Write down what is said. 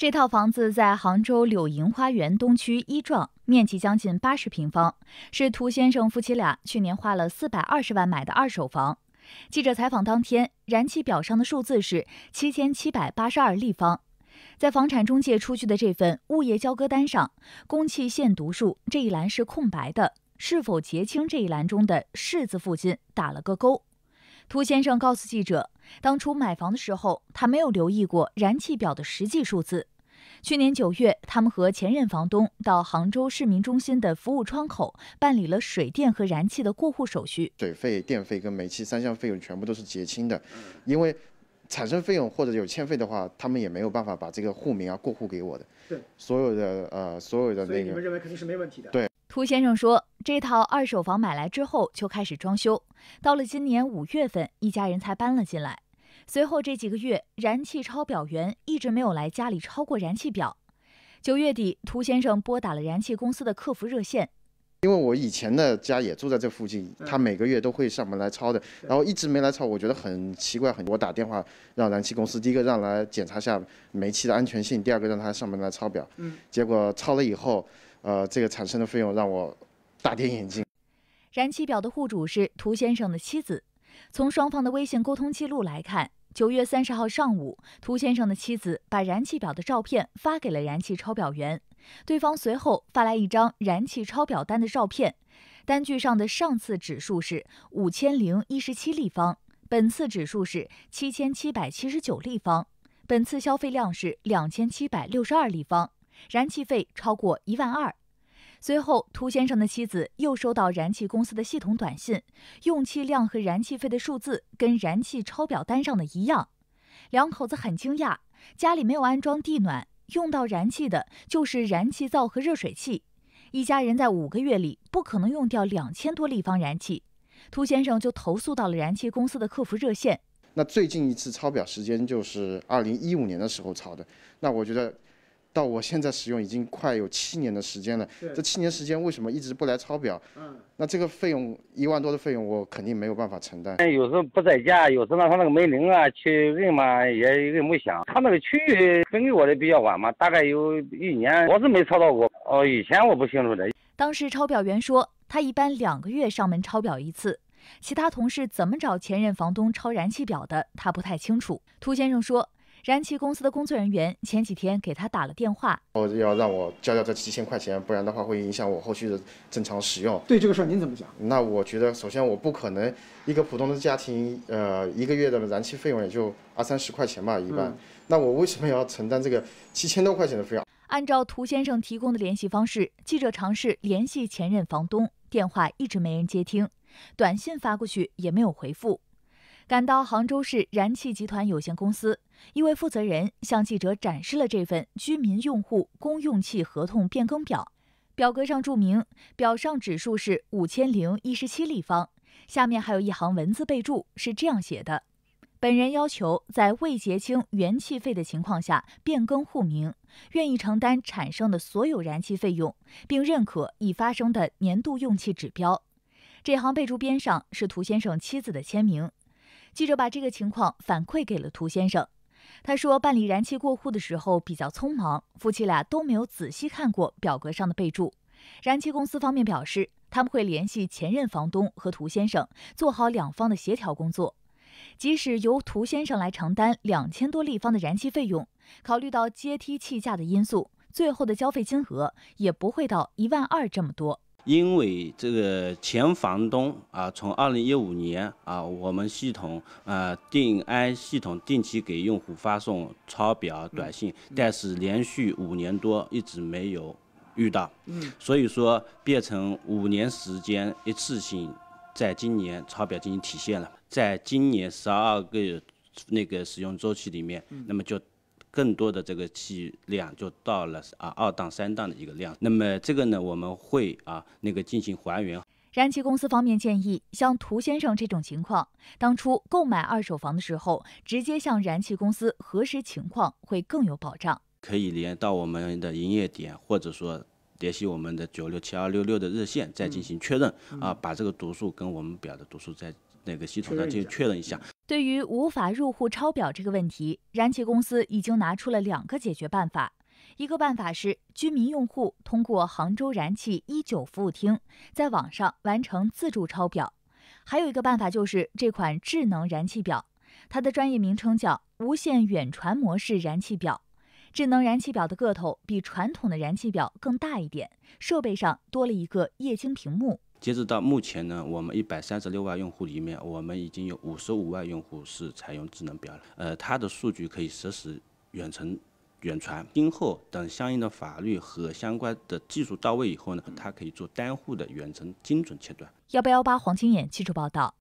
这套房子在杭州柳营花园东区一幢，面积将近八十平方，是涂先生夫妻俩去年花了四百二十万买的二手房。记者采访当天，燃气表上的数字是七千七百八十二立方。在房产中介出具的这份物业交割单上，供气限读数这一栏是空白的，是否结清这一栏中的“是”字附近打了个勾。涂先生告诉记者，当初买房的时候，他没有留意过燃气表的实际数字。去年九月，他们和前任房东到杭州市民中心的服务窗口办理了水电和燃气的过户手续，水费、电费跟煤气三项费用全部都是结清的。因为产生费用或者有欠费的话，他们也没有办法把这个户名啊过户给我的。对，所有的呃，所有的那个，你们认为肯定是没问题的。对。涂先生说，这套二手房买来之后就开始装修，到了今年五月份，一家人才搬了进来。随后这几个月，燃气抄表员一直没有来家里抄过燃气表。九月底，涂先生拨打了燃气公司的客服热线。因为我以前的家也住在这附近，他每个月都会上门来抄的，然后一直没来抄，我觉得很奇怪，很。我打电话让燃气公司，第一个让来检查下煤气的安全性，第二个让他上门来抄表。嗯，结果抄了以后，呃，这个产生的费用让我大跌眼镜。燃气表的户主是涂先生的妻子。从双方的微信沟通记录来看，九月三十号上午，涂先生的妻子把燃气表的照片发给了燃气抄表员。对方随后发来一张燃气抄表单的照片，单据上的上次指数是五千零一十七立方，本次指数是七千七百七十九立方，本次消费量是两千七百六十二立方，燃气费超过一万二。随后，涂先生的妻子又收到燃气公司的系统短信，用气量和燃气费的数字跟燃气抄表单上的一样，两口子很惊讶，家里没有安装地暖。用到燃气的就是燃气灶和热水器，一家人在五个月里不可能用掉两千多立方燃气，涂先生就投诉到了燃气公司的客服热线。那最近一次抄表时间就是二零一五年的时候抄的，那我觉得。到我现在使用已经快有七年的时间了，这七年时间为什么一直不来抄表？那这个费用一万多的费用，我肯定没有办法承担。有时候不在家，有时呢他那个门铃啊，去摁嘛也摁不响。他那个区域分给我的比较晚嘛，大概有一年我是没抄到过。哦，以前我不清楚的。当时抄表员说，他一般两个月上门抄表一次，其他同事怎么找前任房东抄燃气表的，他不太清楚。涂先生说。燃气公司的工作人员前几天给他打了电话，哦，要让我交掉这七千块钱，不然的话会影响我后续的正常使用。对这个事儿您怎么想？那我觉得，首先我不可能一个普通的家庭，呃，一个月的燃气费用也就二三十块钱吧，一般。那我为什么要承担这个七千多块钱的费用？按照涂先生提供的联系方式，记者尝试联系前任房东，电话一直没人接听，短信发过去也没有回复。赶到杭州市燃气集团有限公司，一位负责人向记者展示了这份居民用户公用气合同变更表。表格上注明，表上指数是五千零一十七立方，下面还有一行文字备注，是这样写的：“本人要求在未结清燃气费的情况下变更户名，愿意承担产生的所有燃气费用，并认可已发生的年度用气指标。”这行备注边上是涂先生妻子的签名。记者把这个情况反馈给了涂先生，他说办理燃气过户的时候比较匆忙，夫妻俩都没有仔细看过表格上的备注。燃气公司方面表示，他们会联系前任房东和涂先生，做好两方的协调工作。即使由涂先生来承担两千多立方的燃气费用，考虑到阶梯气价的因素，最后的交费金额也不会到一万二这么多。因为这个前房东啊，从二零一五年啊，我们系统啊，定安系统定期给用户发送抄表短信，但是连续五年多一直没有遇到，所以说变成五年时间一次性，在今年抄表进行体现了，在今年十二个月那个使用周期里面，那么就。更多的这个气量就到了啊二档三档的一个量，那么这个呢我们会啊那个进行还原。燃气公司方面建议，像涂先生这种情况，当初购买二手房的时候，直接向燃气公司核实情况会更有保障。可以连到我们的营业点，或者说联系我们的九六七二六六的热线，再进行确认啊，把这个读数跟我们表的读数在那个系统上进行确认一下。对于无法入户抄表这个问题，燃气公司已经拿出了两个解决办法。一个办法是居民用户通过杭州燃气一九服务厅，在网上完成自助抄表；还有一个办法就是这款智能燃气表，它的专业名称叫无线远传模式燃气表。智能燃气表的个头比传统的燃气表更大一点，设备上多了一个液晶屏幕。截止到目前呢，我们一百三十六万用户里面，我们已经有五十五万用户是采用智能表了。呃，它的数据可以实时远程远传，今后等相应的法律和相关的技术到位以后呢，它可以做单户的远程精准切断。幺八八黄金眼记者报道。